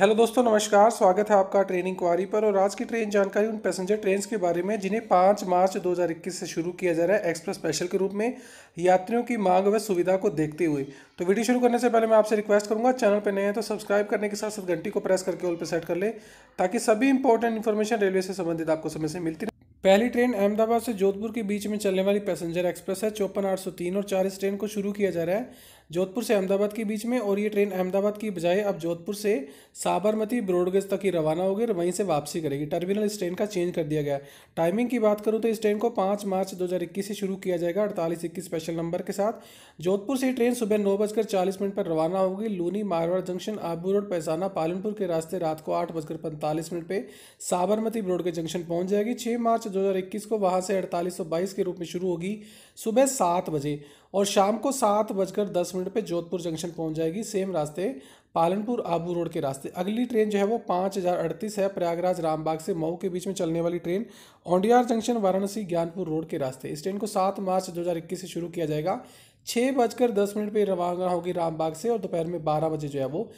hello दोस्तों नमस्कार स्वागत है आपका ट्रेनिंग क्वारी पर और आज की ट्रेन जानकारी उन पैसेंजर ट्रेन के बारे में जिन्हें पाँच मार्च 2021 से शुरू किया जा रहा है एक्सप्रेस स्पेशल के रूप में यात्रियों की मांग व सुविधा को देखते हुए तो वीडियो शुरू करने से पहले मैं आपसे रिक्वेस्ट करूंगा चैनल पर नए हैं तो सब्सक्राइब करने के साथ साथ घंटी को प्रेस करके ऑल पर सेट कर ले ताकि सभी इंपॉर्टेंट इन्फॉर्मेशन रेलवे से संबंधित आपको समय से मिलती रहे पहली ट्रेन अहमदाबाद से जोधपुर के बीच में चलने वाली पैसेंजर एक्सप्रेस है चौपन आठ सौ तीन और चार इस ट्रेन को शुरू किया जा रहा है जोधपुर से अहमदाबाद के बीच में और ये ट्रेन अहमदाबाद की बजाय अब जोधपुर से साबरमती ब्रॉडगेज तक ही रवाना होगी और वहीं से वापसी करेगी टर्मिनल इस ट्रेन का चेंज कर दिया गया टाइमिंग की बात करूँ तो इस ट्रेन को पाँच मार्च दो से शुरू किया जाएगा अड़तालीस इक्कीस स्पेशल नंबर के साथ जोधपुर से ट्रेन सुबह नौ बजकर चालीस मिनट पर रवाना होगी लूनी मारवाड़ जंक्शन आबू रोड पैसाना पालनपुर के रास्ते रात को आठ बजकर पैंतालीस मिनट पर साबरमती ब्रॉडगेज जंक्शन पहुँच जाएगी छः मार्च दो को वहाँ से अड़तालीस के रूप में शुरू होगी सुबह सात बजे और शाम को सात बजकर दस मिनट पर जोधपुर जंक्शन पहुंच जाएगी सेम रास्ते पालनपुर आबू रोड के रास्ते अगली ट्रेन जो है वो पाँच हज़ार अड़तीस है प्रयागराज रामबाग से मऊ के बीच में चलने वाली train Aunrihar junction Varanasi Gyanpur road के रास्ते इस ट्रेन को सात मार्च दो हज़ार इक्कीस से शुरू किया जाएगा छः बजकर दस मिनट पर रवाना होगी रामबाग से और दोपहर में बारह बजे जो है वो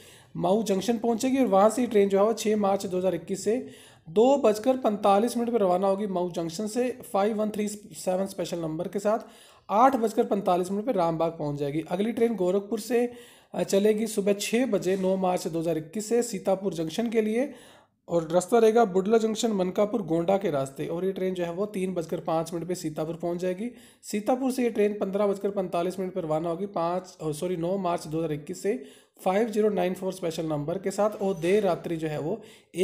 मऊ जंक्शन पहुँचेगी और वहाँ से ट्रेन जो है वो छः मार्च दो हज़ार इक्कीस से दो बजकर पैंतालीस मिनट पर रवाना होगी मऊ जंक्शन से five one three seven special number के साथ आठ बजकर पैंतालीस मिनट पर रामबाग पहुंच जाएगी अगली ट्रेन गोरखपुर से चलेगी सुबह छः बजे नौ मार्च दो हज़ार इक्कीस से सीतापुर जंक्शन के लिए और रास्ता रहेगा बुडला जंक्शन मनकापुर गोंडा के रास्ते और ये ट्रेन जो है वो तीन बजकर पाँच मिनट पर सीतापुर पहुंच जाएगी सीतापुर से ये ट्रेन पंद्रह बजकर पैंतालीस मिनट पर रवाना होगी पाँच सॉरी नौ मार्च दो हज़ार इक्कीस से five zero nine four special number के साथ और देर रात्रि जो है वो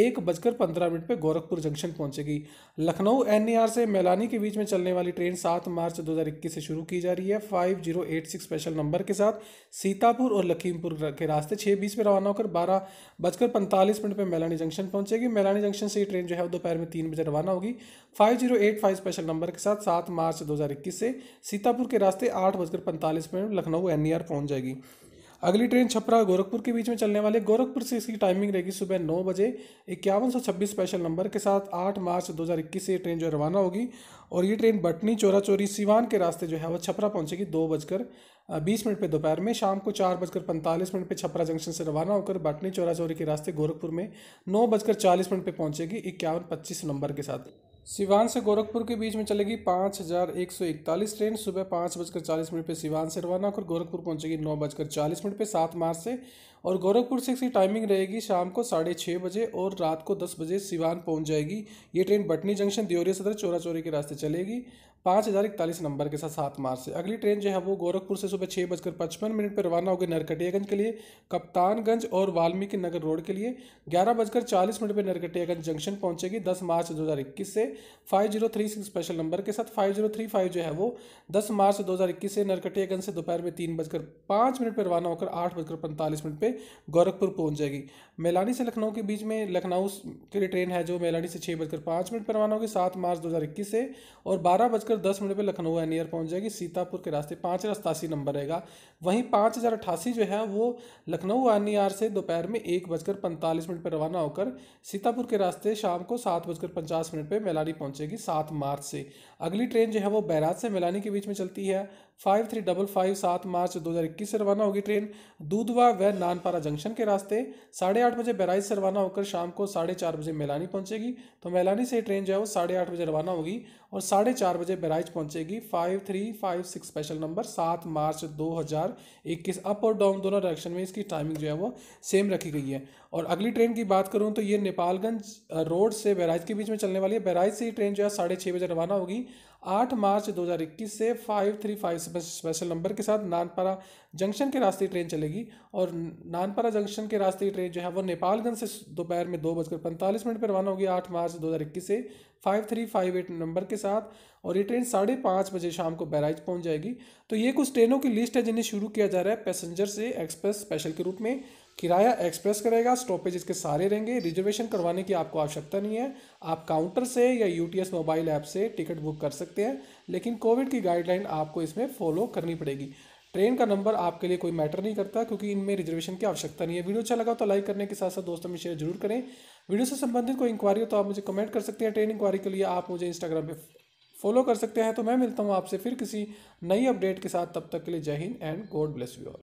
एक बजकर पंद्रह मिनट पर गोरखपुर जंक्शन पहुंचेगी लखनऊ आर e से मैलानी के बीच में चलने वाली ट्रेन सात मार्च इक्कीस से शुरू की जा रही है five zero eight six special number के साथ सीतापुर और लखीमपुर के रास्ते छः बीस में रवाना होकर बारह बजकर पैंतालीस मिनट पर मैलानी जंक्शन पहुँचेगी मैलानी जंक्शन से ये ट्रेन जो है दोपहर में तीन बजे रवाना होगी five zero eight five special number के साथ सात मार्च दो हज़ार इक्कीस से सीतापुर के रास्ते आठ बजकर पैंतालीस मिनट लखनऊ एन e पहुँच जाएगी अगली ट्रेन छपरा गोरखपुर के बीच में चलने वाले गोरखपुर से इसकी टाइमिंग रहेगी सुबह नौ बजे इक्यावन सौ छब्बीस स्पेशल नंबर के साथ आठ मार्च दो हज़ार इक्कीस से ये ट्रेन जो रवाना होगी और ये ट्रेन बटनी चोरा चोरी सिवान के रास्ते जो है वो छपरा पहुंचेगी दो बजकर बीस मिनट पर दोपहर में शाम को चार बजकर पैंतालीस मिनट पर छपरा जंक्शन से रवाना होकर बटनी चोरा चोरी के रास्ते गोरखपुर में नौ बजकर चालीस मिनट पर पहुंचेगी इक्यावन पच्चीस नंबर के साथ सिवान से गोरखपुर के बीच में चलेगी पाँच हज़ार एक सौ इकतालीस ट्रेन सुबह पाँच बजकर चालीस मिनट पर सिवान से रवाना होकर गोरखपुर पहुंचेगी नौ बजकर चालीस मिनट पर सात मार्च से और गोरखपुर से इसकी टाइमिंग रहेगी शाम को साढ़े छः बजे और रात को दस बजे सिवान पहुंच जाएगी ये ट्रेन बटनी जंक्शन दियोरी सदर चोरा चोरी के रास्ते चलेगी पाँच हज़ार इकतालीस नंबर के साथ सात मार्च से अगली ट्रेन जो है वो गोरखपुर से सुबह छः बजकर पचपन मिनट पर रवाना होगी नरकटियागंज के लिए कप्तानगंज और वाल्मीकि नगर रोड के लिए ग्यारह बजकर चालीस मिनट पर नरकटियागंज जंक्शन पहुंचेगी दस मार्च दो हज़ार इक्कीस से five zero three six special number के साथ फाइव जीरो थ्री फाइव जो है वो दस मार्च दो हज़ार इक्कीस से नरकटियागंज से दोपहर में तीन बजकर पाँच मिनट पर रवाना होकर आठ बजकर पैंतालीस मिनट पर गोरखपुर पहुँच जाएगी मेलानी से लखनऊ के बीच में लखनऊ के लिए ट्रेन है जो मेलानी से छः बजकर पाँच मिनट पर रवाना होगी सात मार्च दो हज़ार इक्कीस से और बारह बजकर पहुंचकर दस मिनट में लखनऊ एन ईयर पहुँच जाएगी सीतापुर के रास्ते पाँच हज़ार सतासी नंबर रहेगा वहीं पाँच हज़ार अट्ठासी जो है वो लखनऊ एन ई आर से दोपहर में एक बजकर पैंतालीस मिनट पर रवाना होकर सीतापुर के रास्ते शाम को सात बजकर पचास मिनट पर मेलानी पहुँचेगी सात मार्च से अगली ट्रेन जो है वो बैराज से मेलानी के बीच में चलती है फाइव थ्री डबल फाइव सात मार्च दो हज़ार इक्कीस से रवाना होगी ट्रेन दूधवा व नानपारा जंक्शन के रास्ते साढ़े आठ बजे बहराइच से रवाना होकर शाम को साढ़े चार बजे मैलानी पहुंचेगी तो मैलानी से ट्रेन जो है वो साढ़े आठ बजे रवाना होगी और साढ़े चार बजे बहराइच पहुंचेगी five three five six special number सात मार्च दो हज़ार इक्कीस अप और डाउन दोनों डायरेक्शन में इसकी टाइमिंग जो है वो सेम रखी गई है और अगली ट्रेन की बात करूँ तो ये नेपालगंज रोड से बहराइच के बीच में चलने वाली है बहराइच से ही ट्रेन जो है साढ़े छः बजे रवाना होगी आठ मार्च दो हज़ार इक्कीस से five three five special number के साथ नानपारा जंक्शन के रास्ते ट्रेन चलेगी और नानपारा जंक्शन के रास्ते ट्रेन जो है वो नेपालगंज से दोपहर में दो बजकर पैंतालीस मिनट पर रवाना होगी आठ मार्च दो हज़ार इक्कीस से five three five eight number के साथ और ये ट्रेन साढ़े पाँच बजे शाम को बहराइच पहुँच जाएगी तो ये कुछ ट्रेनों की लिस्ट है जिन्हें शुरू किया जा रहा है पैसेंजर से एक्सप्रेस स्पेशल के रूप में किराया एक्सप्रेस करेगा स्टॉपेज इसके सारे रहेंगे रिजर्वेशन करवाने की आपको आवश्यकता नहीं है आप काउंटर से या यूटीएस मोबाइल ऐप से टिकट बुक कर सकते हैं लेकिन कोविड की गाइडलाइन आपको इसमें फॉलो करनी पड़ेगी ट्रेन का नंबर आपके लिए कोई मैटर नहीं करता क्योंकि इनमें रिजर्वेशन की आवश्यकता नहीं है वीडियो अच्छा लगा तो लाइक करने के साथ साथ दोस्तों में शेयर जरूर करें वीडियो से संबंधित कोई इंक्वायरी हो तो आप मुझे कमेंट कर सकते हैं ट्रेन इंक्वायरी के लिए आप मुझे इंस्टाग्राम पर फॉलो कर सकते हैं तो मैं मिलता हूँ आपसे फिर किसी नई अपडेट के साथ तब तक के लिए Jai Hind and God bless you all